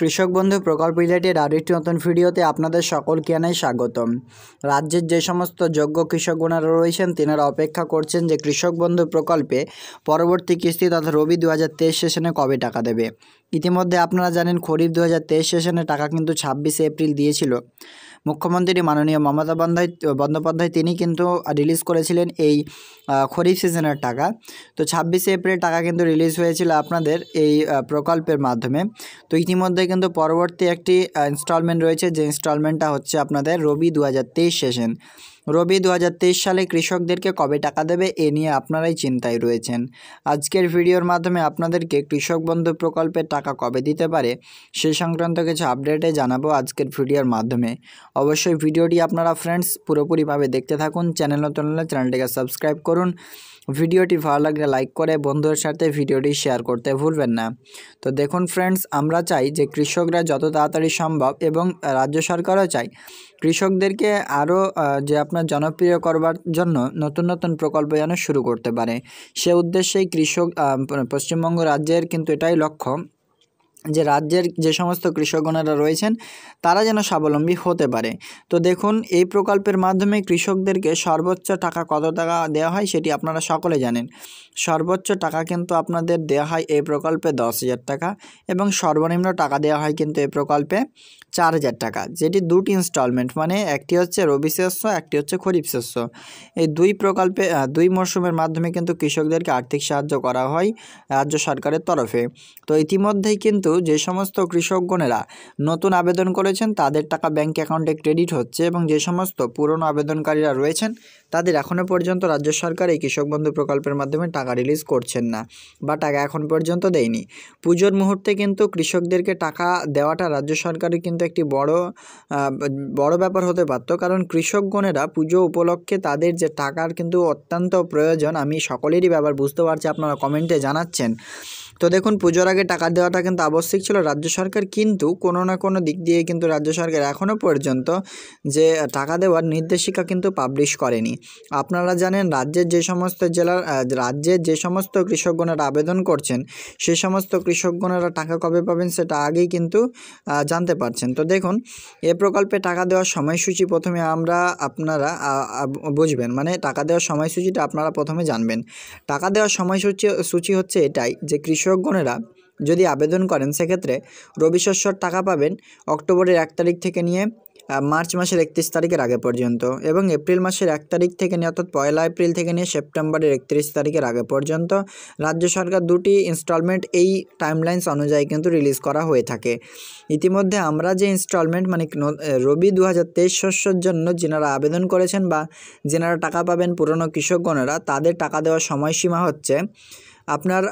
কৃষক বন্ধু প্রকল্প রিলেটেড আর একটি নতুন ভিডিওতে আপনাদের সকল কেনায় স্বাগতম রাজ্যের যে সমস্ত যোগ্য কৃষকগণারা রয়েছেন তেনারা অপেক্ষা করছেন যে কৃষক বন্ধু প্রকল্পে পরবর্তী কিস্তি তথা রবি দু সেশনে কবে টাকা দেবে ইতিমধ্যে আপনারা জানেন খরিফ দু সেশনে টাকা কিন্তু ছাব্বিশে এপ্রিল দিয়েছিল মুখ্যমন্ত্রী মাননীয় মমতা বন্দ্যায় বন্দ্যোপাধ্যায় তিনি কিন্তু রিলিজ করেছিলেন এই খরিফ সিজনের টাকা তো ছাব্বিশে এপ্রিল টাকা কিন্তু রিলিজ হয়েছিল আপনাদের এই প্রকল্পের মাধ্যমে তো ইতিমধ্যে কিন্তু পরবর্তী একটি ইনস্টলমেন্ট রয়েছে যে ইনস্টলমেন্টটা হচ্ছে আপনাদের রবি দু হাজার তেইশ সেশন রবি দু সালে কৃষকদেরকে কবে টাকা দেবে এ নিয়ে আপনারাই চিন্তায় রয়েছেন আজকের ভিডিওর মাধ্যমে আপনাদেরকে কৃষক বন্ধু প্রকল্পের টাকা কবে দিতে পারে সে সংক্রান্ত কিছু আপডেটে জানাবো আজকের ভিডিওর মাধ্যমে অবশ্যই ভিডিওটি আপনারা ফ্রেন্ডস পুরোপুরিভাবে দেখতে থাকুন চ্যানেল নতুন হলে চ্যানেলটিকে সাবস্ক্রাইব করুন ভিডিওটি ভালো লাগলে লাইক করে বন্ধুর সাথে ভিডিওটি শেয়ার করতে ভুলবেন না তো দেখুন ফ্রেন্ডস আমরা চাই যে কৃষকরা যত তাড়াতাড়ি সম্ভব এবং রাজ্য সরকারও চাই কৃষকদেরকে আরও যে আপনার আপনার জনপ্রিয় করবার জন্য নতুন নতুন প্রকল্প যেন শুরু করতে পারে সে উদ্দেশ্যেই কৃষক পশ্চিমবঙ্গ রাজ্যের কিন্তু এটাই লক্ষ্য যে রাজ্যের যে সমস্ত কৃষকগণেরা রয়েছেন তারা যেন স্বাবলম্বী হতে পারে তো দেখুন এই প্রকল্পের মাধ্যমে কৃষকদেরকে সর্বোচ্চ টাকা কত টাকা দেওয়া হয় সেটি আপনারা সকলে জানেন সর্বোচ্চ টাকা কিন্তু আপনাদের দেওয়া হয় এই প্রকল্পে দশ হাজার টাকা এবং সর্বনিম্ন টাকা দেওয়া হয় কিন্তু এই প্রকল্পে চার হাজার টাকা যেটি দুটি ইনস্টলমেন্ট মানে একটি হচ্ছে রবি শস্য একটি হচ্ছে খরিফ শস্য এই দুই প্রকল্পে দুই মরশুমের মাধ্যমে কিন্তু কৃষকদেরকে আর্থিক সাহায্য করা হয় রাজ্য সরকারের তরফে তো ইতিমধ্যেই কিন্তু কিন্তু যে সমস্ত কৃষকগণেরা নতুন আবেদন করেছেন তাদের টাকা ব্যাংক অ্যাকাউন্টে ক্রেডিট হচ্ছে এবং যে সমস্ত পুরনো আবেদনকারীরা রয়েছেন তাদের এখনও পর্যন্ত রাজ্য সরকার এই কৃষক বন্ধু প্রকল্পের মাধ্যমে টাকা রিলিজ করছেন না বা টাকা এখন পর্যন্ত দেয়নি পুজোর মুহূর্তে কিন্তু কৃষকদেরকে টাকা দেওয়াটা রাজ্য সরকারের কিন্তু একটি বড় বড় ব্যাপার হতে পারত কারণ কৃষকগণেরা পুজো উপলক্ষে তাদের যে টাকার কিন্তু অত্যন্ত প্রয়োজন আমি সকলেরই ব্যাপার বুঝতে পারছি আপনারা কমেন্টে জানাচ্ছেন তো দেখুন পুজোর আগে টাকা দেওয়াটা কিন্তু আবশ্যিক ছিল রাজ্য সরকার কিন্তু কোনো না কোনো দিক দিয়ে কিন্তু রাজ্য সরকার এখনও পর্যন্ত যে টাকা দেওয়ার নির্দেশিকা কিন্তু পাবলিশ করেনি আপনারা জানেন রাজ্যের যে সমস্ত জেলার রাজ্যের যে সমস্ত কৃষকগণেরা আবেদন করছেন সে সমস্ত কৃষকগণেরা টাকা কবে পাবেন সেটা আগেই কিন্তু জানতে পারছেন তো দেখুন এ প্রকল্পে টাকা দেওয়ার সময়সূচি প্রথমে আমরা আপনারা বুঝবেন মানে টাকা দেওয়ার সময়সূচিটা আপনারা প্রথমে জানবেন টাকা দেওয়ার সময়সূচি সূচি হচ্ছে এটাই যে কৃষক কৃষকগণেরা যদি আবেদন করেন সেক্ষেত্রে রবি শস্যর টাকা পাবেন অক্টোবরের এক তারিখ থেকে নিয়ে মার্চ মাসের একত্রিশ তারিখের আগে পর্যন্ত এবং এপ্রিল মাসের এক তারিখ থেকে নিয়ে অর্থাৎ পয়লা এপ্রিল থেকে নিয়ে সেপ্টেম্বরের একত্রিশ তারিখের আগে পর্যন্ত রাজ্য সরকার দুটি ইনস্টলমেন্ট এই টাইমলাইন্স অনুযায়ী কিন্তু রিলিজ করা হয়ে থাকে ইতিমধ্যে আমরা যে ইনস্টলমেন্ট মানে রবি দু হাজার শস্যর জন্য যেনারা আবেদন করেছেন বা যেনারা টাকা পাবেন পুরনো কৃষকগণেরা তাদের টাকা দেওয়ার সময়সীমা হচ্ছে আপনার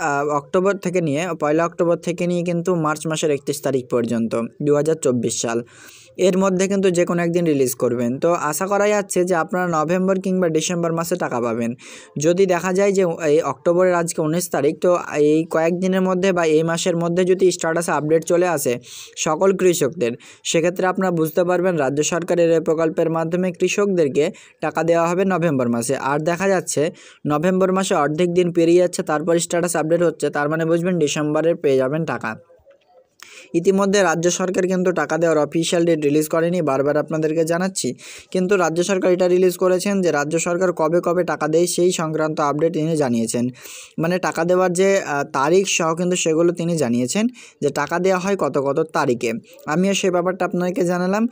অক্টোবর থেকে নিয়ে পয়লা অক্টোবর থেকে নিয়ে কিন্তু মার্চ মাসের একত্রিশ তারিখ পর্যন্ত দু সাল এর মধ্যে কিন্তু যে কোনো একদিন রিলিজ করবেন তো আশা করা যাচ্ছে যে আপনারা নভেম্বর কিংবা ডিসেম্বর মাসে টাকা পাবেন যদি দেখা যায় যে এই অক্টোবরের আজকে উনিশ তারিখ তো এই কয়েকদিনের মধ্যে বা এই মাসের মধ্যে যদি স্ট্যাটাসে আপডেট চলে আসে সকল কৃষকদের সেক্ষেত্রে আপনারা বুঝতে পারবেন রাজ্য সরকারের এই প্রকল্পের মাধ্যমে কৃষকদেরকে টাকা দেওয়া হবে নভেম্বর মাসে আর দেখা যাচ্ছে নভেম্বর মাসে অর্ধেক দিন পেরিয়ে যাচ্ছে তারপর স্ট্যাটাস আপডেট হচ্ছে তার মানে বুঝবেন ডিসেম্বরের পেয়ে যাবেন টাকা ইতিমধ্যে রাজ্য সরকার কিন্তু টাকা দেওয়ার অফিসিয়াল ডেট রিলিজ করেনি বারবার আপনাদেরকে জানাচ্ছি কিন্তু রাজ্য সরকার এটা রিলিজ করেছেন যে রাজ্য সরকার কবে কবে টাকা দেয় সেই সংক্রান্ত আপডেট তিনি জানিয়েছেন মানে টাকা দেওয়ার যে তারিখ সহ কিন্তু সেগুলো তিনি জানিয়েছেন যে টাকা দেওয়া হয় কত কত তারিখে আমিও সেই ব্যাপারটা আপনাকে জানালাম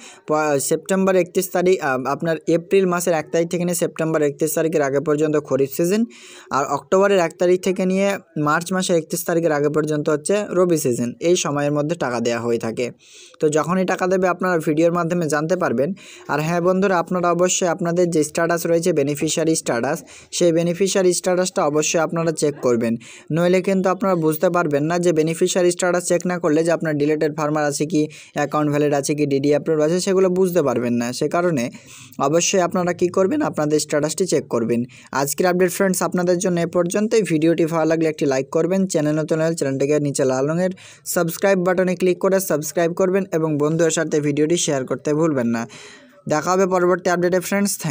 সেপ্টেম্বর একত্রিশ তারিখ আপনার এপ্রিল মাসের এক তারিখ থেকে নিয়ে সেপ্টেম্বর একত্রিশ তারিখের আগে পর্যন্ত খরিফ সিজন আর অক্টোবরের এক তারিখ থেকে নিয়ে মার্চ মাসের একত্রিশ তারিখের আগে পর্যন্ত হচ্ছে রবি সিজন এই সময়ের মধ্যে মধ্যে টাকা দেওয়া হয়ে থাকে তো যখনই টাকা দেবে আপনারা ভিডিওর মাধ্যমে জানতে পারবেন আর হ্যাঁ বন্ধুরা আপনারা অবশ্যই আপনাদের যে স্ট্যাটাস রয়েছে বেনিফিশিয়ারি স্ট্যাটাস সেই বেনিফিশিয়ারি স্ট্যাটাসটা অবশ্যই আপনারা চেক করবেন নইলে কিন্তু আপনারা বুঝতে পারবেন না যে বেনিফিশিয়ারি স্ট্যাটাস চেক না করলে যে আপনার ডিলেটেড ফার্মার আছে কি অ্যাকাউন্ট ভ্যালিড আছে কি ডিডি আপলোড আছে সেগুলো বুঝতে পারবেন না সে কারণে অবশ্যই আপনারা কি করবেন আপনাদের স্ট্যাটাসটি চেক করবেন আজকের আপডেট ফ্রেন্ডস আপনাদের জন্য এ পর্যন্তই ভিডিওটি ভালো লাগলে একটি লাইক করবেন চ্যানেল নতুন চ্যানেলটিকে নিচে লাল রঙের সাবস্ক্রাইব বাটনে ক্লিক করে সাবস্ক্রাইব করবেন এবং বন্ধুদের সাথে ভিডিওটি শেয়ার করতে ভুলবেন না দেখা হবে পরবর্তী আপডেটে ফ্রেন্ডস